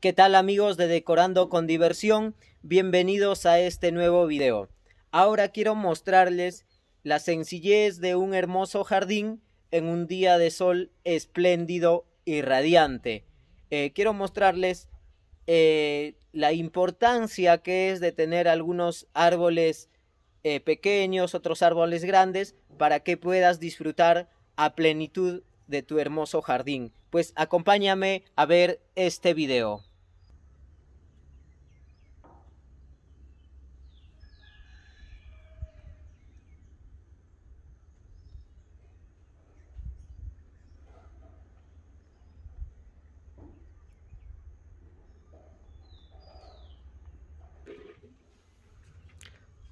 ¿Qué tal amigos de Decorando con Diversión? Bienvenidos a este nuevo video. Ahora quiero mostrarles la sencillez de un hermoso jardín en un día de sol espléndido y radiante. Eh, quiero mostrarles eh, la importancia que es de tener algunos árboles eh, pequeños, otros árboles grandes, para que puedas disfrutar a plenitud de tu hermoso jardín. Pues acompáñame a ver este video.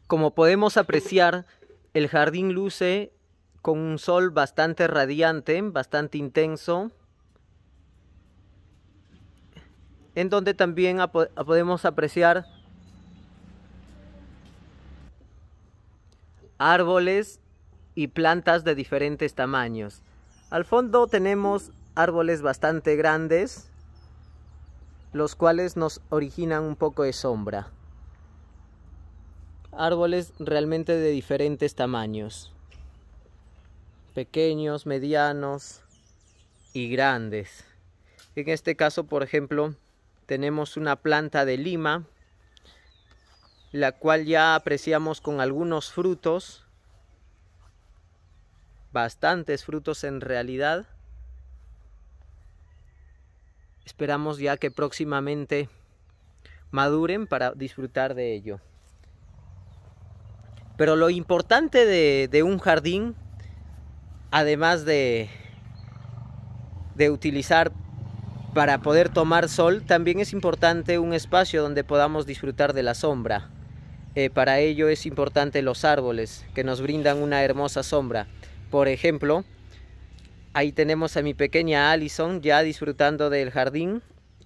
Como podemos apreciar, el jardín luce con un sol bastante radiante, bastante intenso, en donde también podemos apreciar árboles y plantas de diferentes tamaños. Al fondo tenemos árboles bastante grandes, los cuales nos originan un poco de sombra árboles realmente de diferentes tamaños. Pequeños, medianos y grandes. En este caso, por ejemplo, tenemos una planta de lima, la cual ya apreciamos con algunos frutos, bastantes frutos en realidad. Esperamos ya que próximamente maduren para disfrutar de ello. Pero lo importante de, un jardín, además de, de utilizar para poder tomar sol, también es importante un espacio donde podamos disfrutar de la sombra. Eh, para ello es importante los árboles que nos brindan una hermosa sombra. Por ejemplo, ahí tenemos a mi pequeña Allison ya disfrutando del jardín.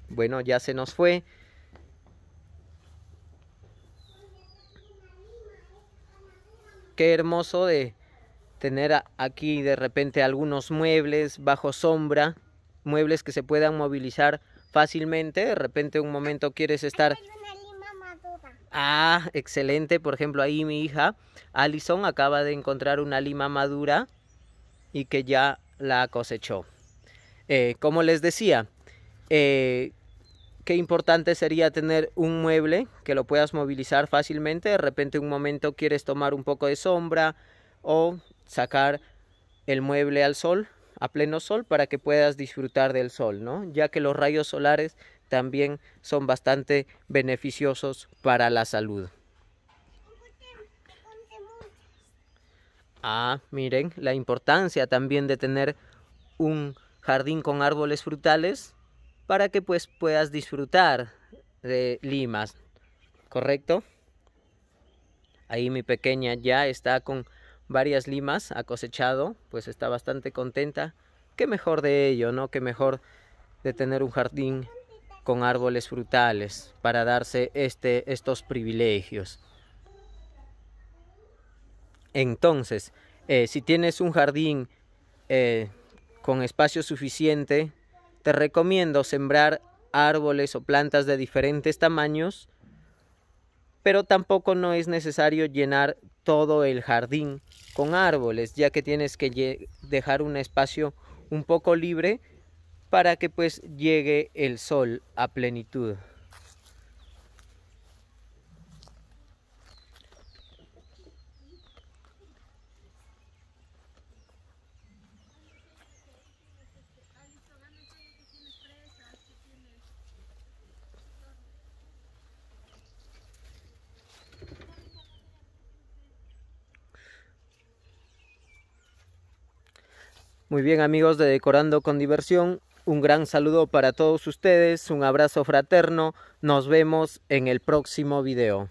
Bueno, ya se nos fue. qué hermoso de tener aquí de repente algunos muebles bajo sombra, muebles que se puedan movilizar fácilmente. De repente un momento quieres estar... Ah, excelente. Por ejemplo, ahí mi hija alison acaba de encontrar una lima madura y que ya la cosechó. Eh, como les decía, eh, qué importante sería tener un mueble que lo puedas movilizar fácilmente. De repente un momento quieres tomar un poco de sombra o sacar el mueble al sol, a pleno sol, para que puedas disfrutar del sol, ¿no? Ya que los rayos solares también son bastante beneficiosos para la salud. Ah, miren la importancia también de tener un jardín con árboles frutales para que pues puedas disfrutar de limas, ¿correcto? Ahí mi pequeña ya está con varias limas, ha cosechado, pues está bastante contenta. Qué mejor de ello, ¿no? Qué mejor de tener un jardín con árboles frutales para darse este, estos privilegios. Entonces, eh, si tienes un jardín eh, con espacio suficiente, te recomiendo sembrar árboles o plantas de diferentes tamaños, pero tampoco no es necesario llenar todo el jardín con árboles, ya que tienes que dejar un espacio un poco libre para que pues llegue el sol a plenitud. Muy bien amigos de Decorando con Diversión, un gran saludo para todos ustedes, un abrazo fraterno, nos vemos en el próximo video.